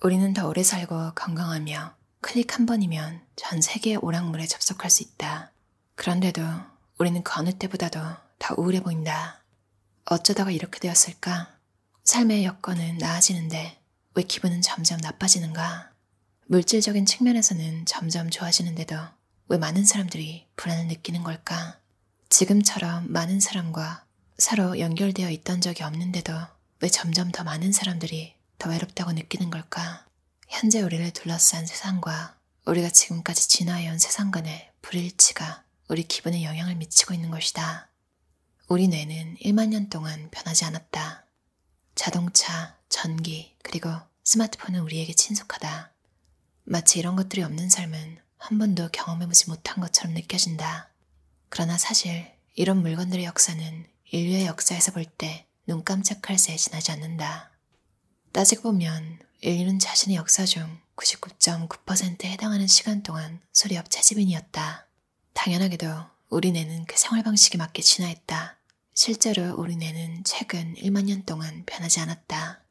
우리는 더 오래 살고 건강하며 클릭 한 번이면 전 세계의 오락물에 접속할 수 있다. 그런데도 우리는 그 어느 때보다도 더 우울해 보인다. 어쩌다가 이렇게 되었을까? 삶의 여건은 나아지는데 왜 기분은 점점 나빠지는가? 물질적인 측면에서는 점점 좋아지는데도 왜 많은 사람들이 불안을 느끼는 걸까? 지금처럼 많은 사람과 서로 연결되어 있던 적이 없는데도 왜 점점 더 많은 사람들이 더 외롭다고 느끼는 걸까? 현재 우리를 둘러싼 세상과 우리가 지금까지 진화해온 세상 간의 불일치가 우리 기분에 영향을 미치고 있는 것이다. 우리 뇌는 1만 년 동안 변하지 않았다. 자동차, 전기, 그리고 스마트폰은 우리에게 친숙하다. 마치 이런 것들이 없는 삶은 한 번도 경험해보지 못한 것처럼 느껴진다. 그러나 사실 이런 물건들의 역사는 인류의 역사에서 볼 때 눈 깜짝할 새에 지나지 않는다. 따지고 보면 인류는 자신의 역사 중 99.9%에 해당하는 시간 동안 소리업 체지인이었다 당연하게도 우리 뇌는 그 생활 방식에 맞게 진화했다. 실제로 우리 뇌는 최근 1만 년 동안 변하지 않았다.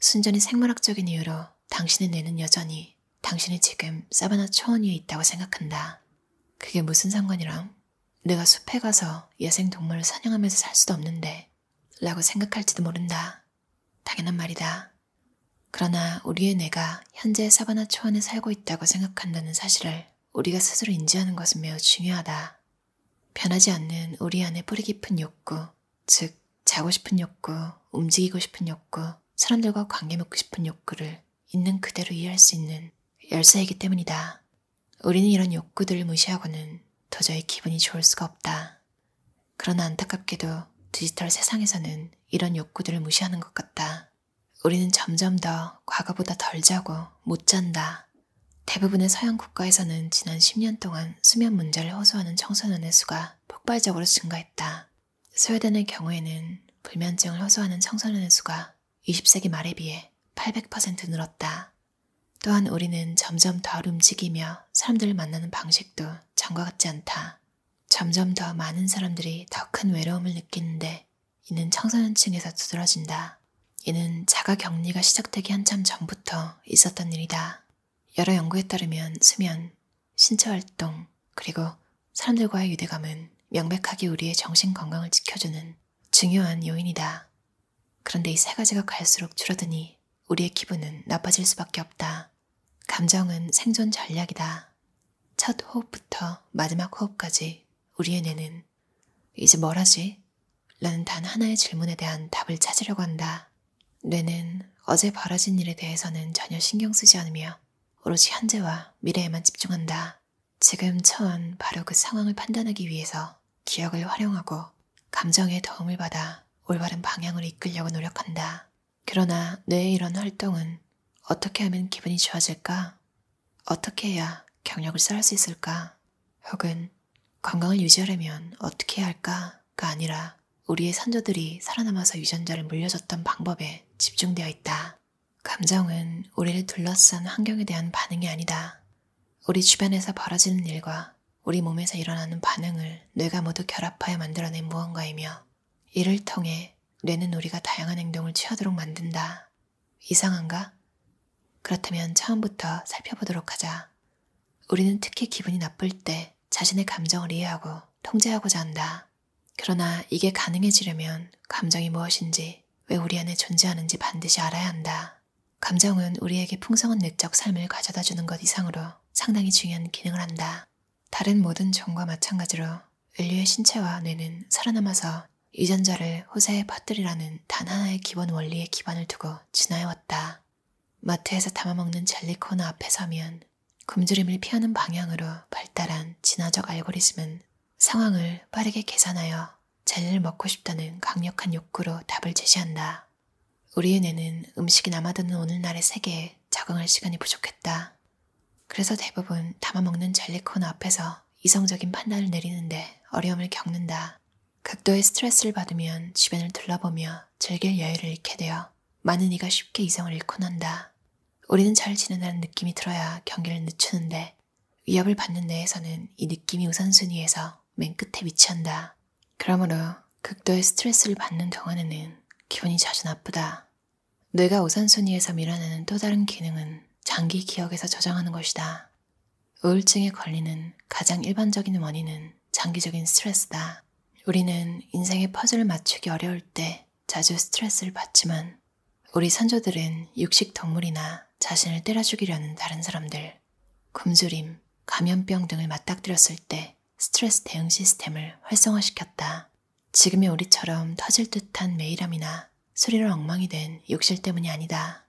순전히 생물학적인 이유로 당신의 뇌는 여전히 당신이 지금 사바나 초원 위에 있다고 생각한다. 그게 무슨 상관이람? 내가 숲에 가서 여생 동물을 사냥하면서 살 수도 없는데 라고 생각할지도 모른다. 당연한 말이다. 그러나 우리의 뇌가 현재 사바나 초원에 살고 있다고 생각한다는 사실을 우리가 스스로 인지하는 것은 매우 중요하다. 변하지 않는 우리 안의 뿌리 깊은 욕구, 즉 자고 싶은 욕구, 움직이고 싶은 욕구, 사람들과 관계 맺고 싶은 욕구를 있는 그대로 이해할 수 있는 열쇠이기 때문이다. 우리는 이런 욕구들을 무시하고는 도저히 기분이 좋을 수가 없다. 그러나 안타깝게도 디지털 세상에서는 이런 욕구들을 무시하는 것 같다. 우리는 점점 더 과거보다 덜 자고 못 잔다. 대부분의 서양 국가에서는 지난 10년 동안 수면 문제를 호소하는 청소년의 수가 폭발적으로 증가했다. 스웨덴의 경우에는 불면증을 호소하는 청소년의 수가 20세기 말에 비해 800% 늘었다. 또한 우리는 점점 덜 움직이며 사람들을 만나는 방식도 전과 같지 않다. 점점 더 많은 사람들이 더 큰 외로움을 느끼는데 이는 청소년층에서 두드러진다. 이는 자가 격리가 시작되기 한참 전부터 있었던 일이다. 여러 연구에 따르면 수면, 신체활동, 그리고 사람들과의 유대감은 명백하게 우리의 정신 건강을 지켜주는 중요한 요인이다. 그런데 이 세 가지가 갈수록 줄어드니 우리의 기분은 나빠질 수밖에 없다. 감정은 생존 전략이다. 첫 호흡부터 마지막 호흡까지 우리의 뇌는 이제 뭘 하지? 라는 단 하나의 질문에 대한 답을 찾으려고 한다. 뇌는 어제 벌어진 일에 대해서는 전혀 신경 쓰지 않으며 오로지 현재와 미래에만 집중한다. 지금 처한 바로 그 상황을 판단하기 위해서 기억을 활용하고 감정의 도움을 받아 올바른 방향으로 이끌려고 노력한다. 그러나 뇌의 이런 활동은 어떻게 하면 기분이 좋아질까? 어떻게 해야 경력을 쌓을 수 있을까? 혹은 건강을 유지하려면 어떻게 해야 할까가 아니라 우리의 선조들이 살아남아서 유전자를 물려줬던 방법에 집중되어 있다. 감정은 우리를 둘러싼 환경에 대한 반응이 아니다. 우리 주변에서 벌어지는 일과 우리 몸에서 일어나는 반응을 뇌가 모두 결합하여 만들어낸 무언가이며 이를 통해 뇌는 우리가 다양한 행동을 취하도록 만든다. 이상한가? 그렇다면 처음부터 살펴보도록 하자. 우리는 특히 기분이 나쁠 때 자신의 감정을 이해하고 통제하고자 한다. 그러나 이게 가능해지려면 감정이 무엇인지 왜 우리 안에 존재하는지 반드시 알아야 한다. 감정은 우리에게 풍성한 내적 삶을 가져다 주는 것 이상으로 상당히 중요한 기능을 한다. 다른 모든 종과 마찬가지로 인류의 신체와 뇌는 살아남아서 유전자를 호세에 퍼뜨리라는 단 하나의 기본 원리에 기반을 두고 진화해왔다. 마트에서 담아먹는 젤리 코너 앞에 서면 굶주림을 피하는 방향으로 발달한 진화적 알고리즘은 상황을 빠르게 계산하여 젤리를 먹고 싶다는 강력한 욕구로 답을 제시한다. 우리 의뇌는 음식이 남아드는 오늘날의 세계에 적응할 시간이 부족했다. 그래서 대부분 담아먹는 젤리 콘 앞에서 이성적인 판단을 내리는데 어려움을 겪는다. 극도의 스트레스를 받으면 주변을 둘러보며 즐길 여유를 잃게 되어 많은 이가 쉽게 이성을 잃곤 한다. 우리는 잘 지낸다는 느낌이 들어야 경계를 늦추는데 위협을 받는 데에서는 이 느낌이 우선순위에서 맨 끝에 위치한다. 그러므로 극도의 스트레스를 받는 동안에는 기분이 자주 나쁘다. 뇌가 우선순위에서 밀어내는 또 다른 기능은 장기 기억에서 저장하는 것이다. 우울증에 걸리는 가장 일반적인 원인은 장기적인 스트레스다. 우리는 인생의 퍼즐을 맞추기 어려울 때 자주 스트레스를 받지만 우리 선조들은 육식 동물이나 자신을 때려 죽이려는 다른 사람들, 굶주림, 감염병 등을 맞닥뜨렸을 때 스트레스 대응 시스템을 활성화시켰다. 지금의 우리처럼 터질 듯한 매일함이나 소리로 엉망이 된 욕실 때문이 아니다.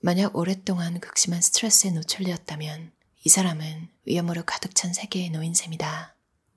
만약 오랫동안 극심한 스트레스에 노출되었다면 이 사람은 위험으로 가득 찬 세계에 놓인 셈이다.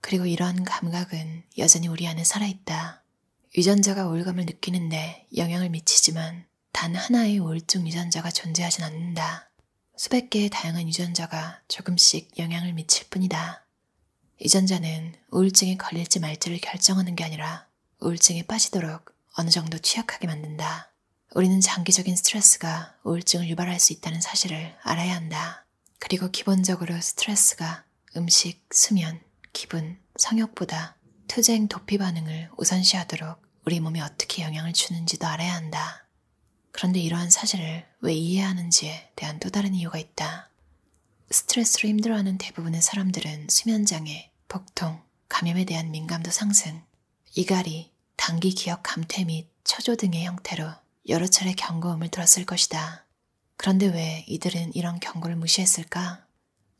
그리고 이러한 감각은 여전히 우리 안에 살아있다. 유전자가 우울감을 느끼는데 영향을 미치지만 단 하나의 우울증 유전자가 존재하진 않는다. 수백 개의 다양한 유전자가 조금씩 영향을 미칠 뿐이다. 유전자는 우울증에 걸릴지 말지를 결정하는 게 아니라 우울증에 빠지도록 어느 정도 취약하게 만든다. 우리는 장기적인 스트레스가 우울증을 유발할 수 있다는 사실을 알아야 한다. 그리고 기본적으로 스트레스가 음식, 수면, 기분, 성욕보다 투쟁 도피 반응을 우선시하도록 우리 몸에 어떻게 영향을 주는지도 알아야 한다. 그런데 이러한 사실을 왜 이해하는지에 대한 또 다른 이유가 있다. 스트레스로 힘들어하는 대부분의 사람들은 수면장애, 복통, 감염에 대한 민감도 상승, 이갈이, 단기 기억 감퇴 및처조 등의 형태로 여러 차례 경고음을 들었을 것이다. 그런데 왜 이들은 이런 경고를 무시했을까?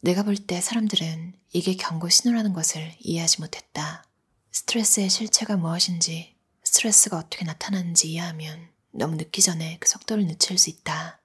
내가 볼 때 사람들은 이게 경고 신호라는 것을 이해하지 못했다. 스트레스의 실체가 무엇인지, 스트레스가 어떻게 나타나는지 이해하면 너무 늦기 전에 그 속도를 늦출 수 있다.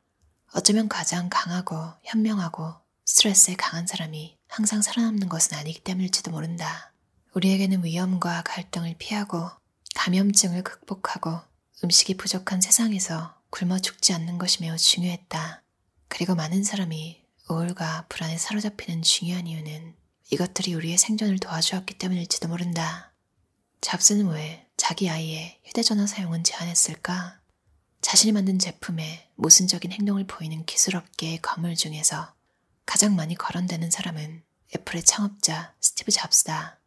어쩌면 가장 강하고 현명하고 스트레스에 강한 사람이 항상 살아남는 것은 아니기 때문일지도 모른다. 우리에게는 위험과 갈등을 피하고 감염증을 극복하고 음식이 부족한 세상에서 굶어 죽지 않는 것이 매우 중요했다. 그리고 많은 사람이 우울과 불안에 사로잡히는 중요한 이유는 이것들이 우리의 생존을 도와주었기 때문일지도 모른다. 잡스는 왜 자기 아이의 휴대전화 사용은 제한했을까? 자신이 만든 제품에 모순적인 행동을 보이는 기술 업계의 거물 중에서 가장 많이 거론되는 사람은 애플의 창업자 스티브 잡스다.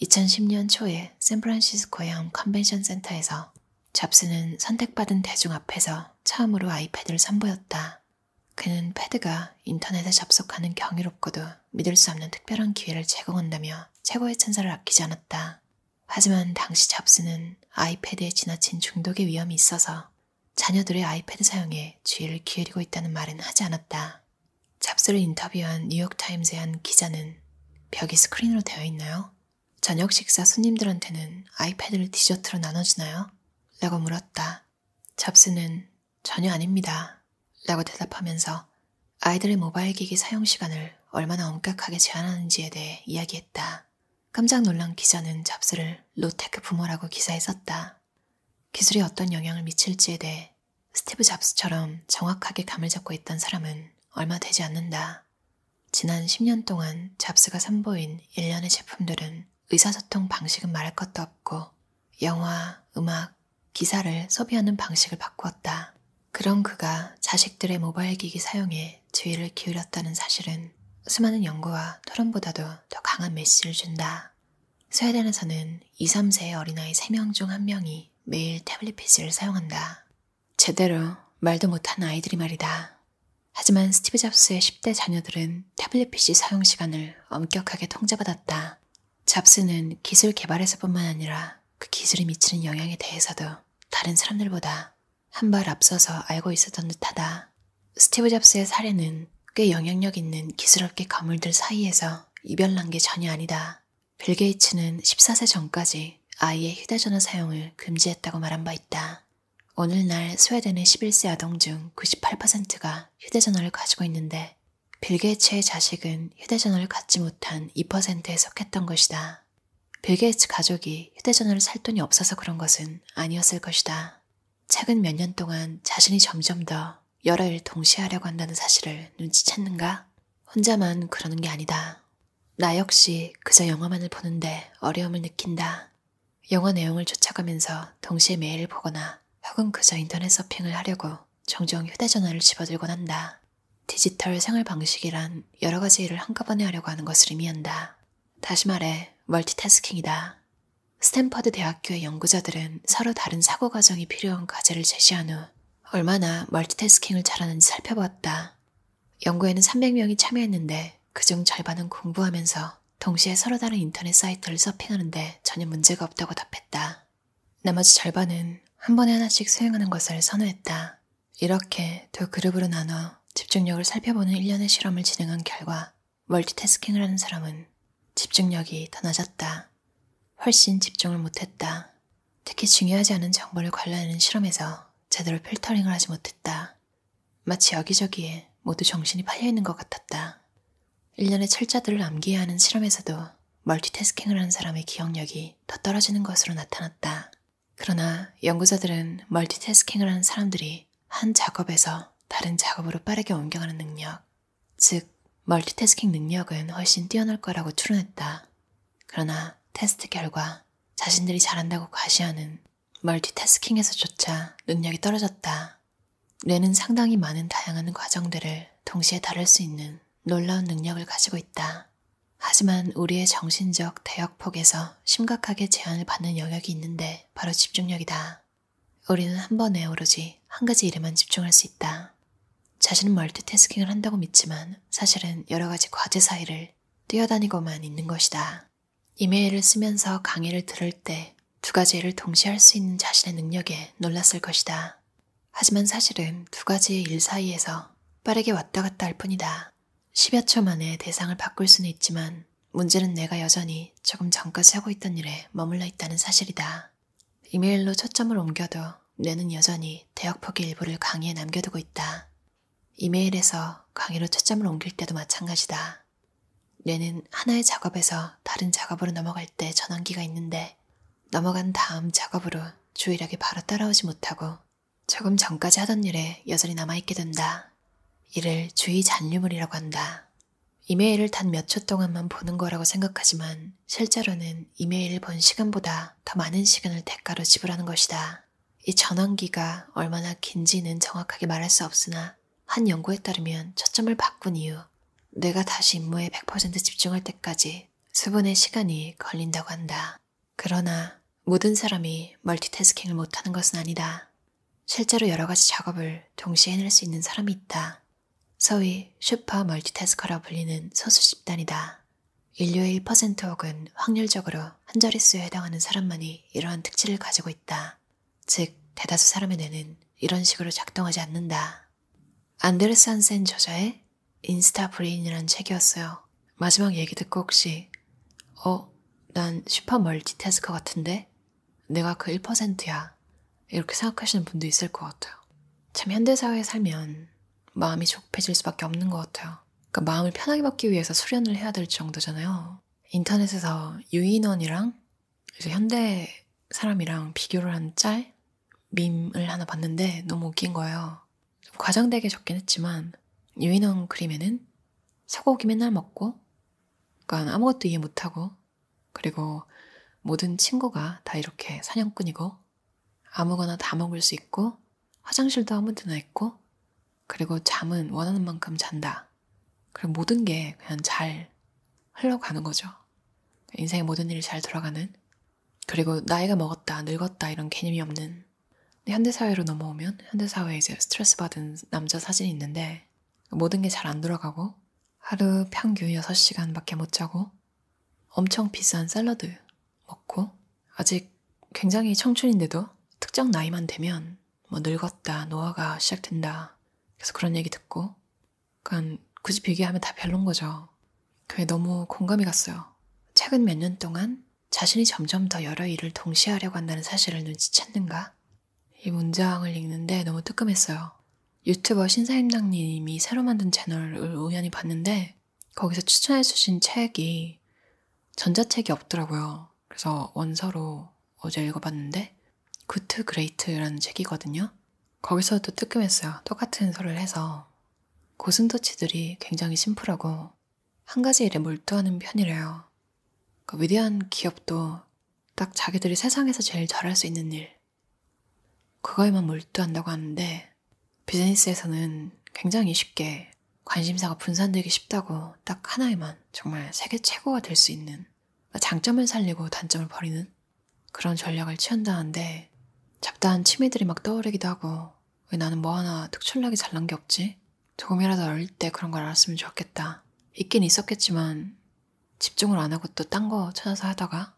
2010년 초에 샌프란시스코의 한 컨벤션 센터에서 잡스는 선택받은 대중 앞에서 처음으로 아이패드를 선보였다. 그는 패드가 인터넷에 접속하는 경이롭고도 믿을 수 없는 특별한 기회를 제공한다며 최고의 천사를 아끼지 않았다. 하지만 당시 잡스는 아이패드에 지나친 중독의 위험이 있어서 자녀들의 아이패드 사용에 주의를 기울이고 있다는 말은 하지 않았다. 잡스를 인터뷰한 뉴욕타임즈의한 기자는 벽이 스크린으로 되어 있나요? 저녁 식사 손님들한테는 아이패드를 디저트로 나눠주나요? 라고 물었다. 잡스는 전혀 아닙니다. 라고 대답하면서 아이들의 모바일 기기 사용 시간을 얼마나 엄격하게 제한하는지에 대해 이야기했다. 깜짝 놀란 기자는 잡스를 로테크 부모라고 기사에 썼다. 기술이 어떤 영향을 미칠지에 대해 스티브 잡스처럼 정확하게 감을 잡고 있던 사람은 얼마 되지 않는다. 지난 10년 동안 잡스가 선보인 일련의 제품들은 의사소통 방식은 말할 것도 없고 영화, 음악, 기사를 소비하는 방식을 바꾸었다. 그런 그가 자식들의 모바일 기기 사용에 주의를 기울였다는 사실은 수많은 연구와 토론보다도 더 강한 메시지를 준다. 스웨덴에서는 2, 3세의 어린아이 3명 중 1명이 매일 태블릿 PC를 사용한다. 제대로 말도 못 한 아이들이 말이다. 하지만 스티브 잡스의 10대 자녀들은 태블릿 PC 사용 시간을 엄격하게 통제받았다. 잡스는 기술 개발에서뿐만 아니라 그 기술이 미치는 영향에 대해서도 다른 사람들보다 한 발 앞서서 알고 있었던 듯하다. 스티브 잡스의 사례는 꽤 영향력 있는 기술업계 거물들 사이에서 이별난 게 전혀 아니다. 빌 게이츠는 14세 전까지 아이의 휴대전화 사용을 금지했다고 말한 바 있다. 오늘날 스웨덴의 11세 아동 중 98%가 휴대전화를 가지고 있는데 빌게츠의 자식은 휴대전화를 갖지 못한 2%에 속했던 것이다. 빌게츠 가족이 휴대전화를 살 돈이 없어서 그런 것은 아니었을 것이다. 최근 몇 년 동안 자신이 점점 더 여러 일 동시에 하려고 한다는 사실을 눈치챘는가? 혼자만 그러는 게 아니다. 나 역시 그저 영화만을 보는데 어려움을 느낀다. 영화 내용을 쫓아가면서 동시에 메일을 보거나 혹은 그저 인터넷 서핑을 하려고 정종 휴대전화를 집어들곤 한다. 디지털 생활 방식이란 여러 가지 일을 한꺼번에 하려고 하는 것을 의미한다. 다시 말해, 멀티태스킹이다. 스탠퍼드 대학교의 연구자들은 서로 다른 사고 과정이 필요한 과제를 제시한 후 얼마나 멀티태스킹을 잘하는지 살펴보았다. 연구에는 300명이 참여했는데 그중 절반은 공부하면서 동시에 서로 다른 인터넷 사이트를 서핑하는데 전혀 문제가 없다고 답했다. 나머지 절반은 한 번에 하나씩 수행하는 것을 선호했다. 이렇게 두 그룹으로 나눠 집중력을 살펴보는 1년의 실험을 진행한 결과 멀티태스킹을 하는 사람은 집중력이 더 낮았다. 훨씬 집중을 못했다. 특히 중요하지 않은 정보를 관리하는 실험에서 제대로 필터링을 하지 못했다. 마치 여기저기에 모두 정신이 팔려있는 것 같았다. 일련의 철자들을 암기해야 하는 실험에서도 멀티태스킹을 하는 사람의 기억력이 더 떨어지는 것으로 나타났다. 그러나 연구자들은 멀티태스킹을 하는 사람들이 한 작업에서 다른 작업으로 빠르게 옮겨가는 능력, 즉 멀티태스킹 능력은 훨씬 뛰어날 거라고 추론했다. 그러나 테스트 결과 자신들이 잘한다고 과시하는 멀티태스킹에서조차 능력이 떨어졌다. 뇌는 상당히 많은 다양한 과정들을 동시에 다룰 수 있는 놀라운 능력을 가지고 있다. 하지만 우리의 정신적 대역폭에서 심각하게 제한을 받는 영역이 있는데 바로 집중력이다. 우리는 한 번에 오로지 한 가지 일에만 집중할 수 있다. 자신은 멀티태스킹을 한다고 믿지만 사실은 여러 가지 과제 사이를 뛰어다니고만 있는 것이다. 이메일을 쓰면서 강의를 들을 때 두 가지 일을 동시에 할 수 있는 자신의 능력에 놀랐을 것이다. 하지만 사실은 두 가지의 일 사이에서 빠르게 왔다 갔다 할 뿐이다. 10여 초 만에 대상을 바꿀 수는 있지만 문제는 내가 여전히 조금 전까지 하고 있던 일에 머물러 있다는 사실이다. 이메일로 초점을 옮겨도 뇌는 여전히 대역폭의 일부를 강의에 남겨두고 있다. 이메일에서 강의로 초점을 옮길 때도 마찬가지다. 뇌는 하나의 작업에서 다른 작업으로 넘어갈 때 전환기가 있는데 넘어간 다음 작업으로 주의력이 바로 따라오지 못하고 조금 전까지 하던 일에 여전히 남아있게 된다. 이를 주의 잔류물이라고 한다. 이메일을 단 몇 초 동안만 보는 거라고 생각하지만 실제로는 이메일을 본 시간보다 더 많은 시간을 대가로 지불하는 것이다. 이 전환기가 얼마나 긴지는 정확하게 말할 수 없으나 한 연구에 따르면 초점을 바꾼 이후 뇌가 다시 임무에 100% 집중할 때까지 수분의 시간이 걸린다고 한다. 그러나 모든 사람이 멀티태스킹을 못하는 것은 아니다. 실제로 여러 가지 작업을 동시에 해낼 수 있는 사람이 있다. 소위 슈퍼 멀티태스커라 불리는 소수 집단이다. 인류의 1% 혹은 확률적으로 한 자릿수에 해당하는 사람만이 이러한 특질을 가지고 있다. 즉, 대다수 사람의 뇌는 이런 식으로 작동하지 않는다. 안데르산센 저자의 인스타 브레인이라는 책이었어요. 마지막 얘기 듣고 혹시 어? 난 슈퍼 멀티태스커 같은데? 내가 그 1%야. 이렇게 생각하시는 분도 있을 것 같아요. 참 현대사회에 살면 마음이 조급해질 수밖에 없는 것 같아요. 그러니까 마음을 편하게 받기 위해서 수련을 해야 될 정도잖아요. 인터넷에서 유인원이랑 이제 현대 사람이랑 비교를 한 짤, 밈을 하나 봤는데 너무 웃긴 거예요. 좀 과장되게 적긴 했지만 유인원 그림에는 소고기 맨날 먹고, 그러니까 아무것도 이해 못하고, 그리고 모든 친구가 다 이렇게 사냥꾼이고, 아무거나 다 먹을 수 있고, 화장실도 아무 데나 있고, 그리고 잠은 원하는 만큼 잔다. 그리고 모든 게 그냥 잘 흘러가는 거죠. 인생의 모든 일이 잘 돌아가는. 그리고 나이가 먹었다, 늙었다 이런 개념이 없는. 현대사회로 넘어오면 현대사회에 이제 스트레스 받은 남자 사진이 있는데 모든 게 잘 안 돌아가고 하루 평균 6시간밖에 못 자고 엄청 비싼 샐러드 먹고 아직 굉장히 청춘인데도 특정 나이만 되면 뭐 늙었다, 노화가 시작된다, 그래서 그런 얘기 듣고 그러 그러니까 굳이 비교하면 다 별론 거죠. 그게 너무 공감이 갔어요. 최근 몇 년 동안 자신이 점점 더 여러 일을 동시에 하려고 한다는 사실을 눈치챘는가? 이 문장을 읽는데 너무 뜨끔했어요. 유튜버 신사임당님이 새로 만든 채널을 우연히 봤는데 거기서 추천해 주신 책이 전자책이 없더라고요. 그래서 원서로 어제 읽어봤는데 구트 그레이트라는 책이거든요. 거기서 또 뜨끔했어요. 똑같은 소리를 해서. 고슴도치들이 굉장히 심플하고 한 가지 일에 몰두하는 편이래요. 그 위대한 기업도 딱 자기들이 세상에서 제일 잘할 수 있는 일. 그거에만 몰두한다고 하는데 비즈니스에서는 굉장히 쉽게 관심사가 분산되기 쉽다고 딱 하나에만 정말 세계 최고가 될 수 있는 그러니까 장점을 살리고 단점을 버리는 그런 전략을 취한다는데 잡다한 취미들이 막 떠오르기도 하고 왜 나는 뭐 하나 특출나게 잘난 게 없지? 조금이라도 어릴 때 그런 걸 알았으면 좋겠다 있긴 있었겠지만 집중을 안 하고 또 딴 거 찾아서 하다가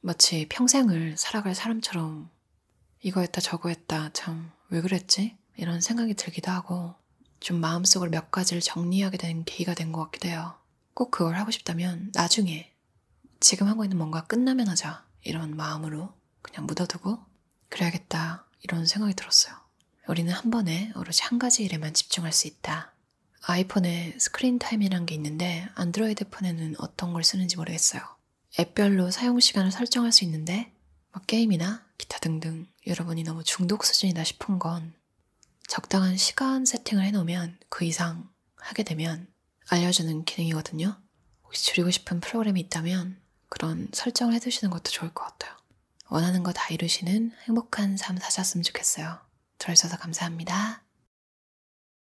마치 평생을 살아갈 사람처럼 이거 했다 저거 했다 참 왜 그랬지? 이런 생각이 들기도 하고 좀 마음속으로 몇 가지를 정리하게 된 계기가 된 것 같기도 해요. 꼭 그걸 하고 싶다면 나중에 지금 하고 있는 뭔가 끝나면 하자 이런 마음으로 그냥 묻어두고 그래야겠다 이런 생각이 들었어요. 우리는 한 번에 오로지 한 가지 일에만 집중할 수 있다. 아이폰에 스크린 타임이란 게 있는데 안드로이드 폰에는 어떤 걸 쓰는지 모르겠어요. 앱별로 사용 시간을 설정할 수 있는데 뭐 게임이나 기타 등등 여러분이 너무 중독 수준이다 싶은 건 적당한 시간 세팅을 해놓으면 그 이상 하게 되면 알려주는 기능이거든요. 혹시 줄이고 싶은 프로그램이 있다면 그런 설정을 해두시는 것도 좋을 것 같아요. 원하는 거 다 이루시는 행복한 삶 사셨으면 좋겠어요. 들어주셔서 감사합니다.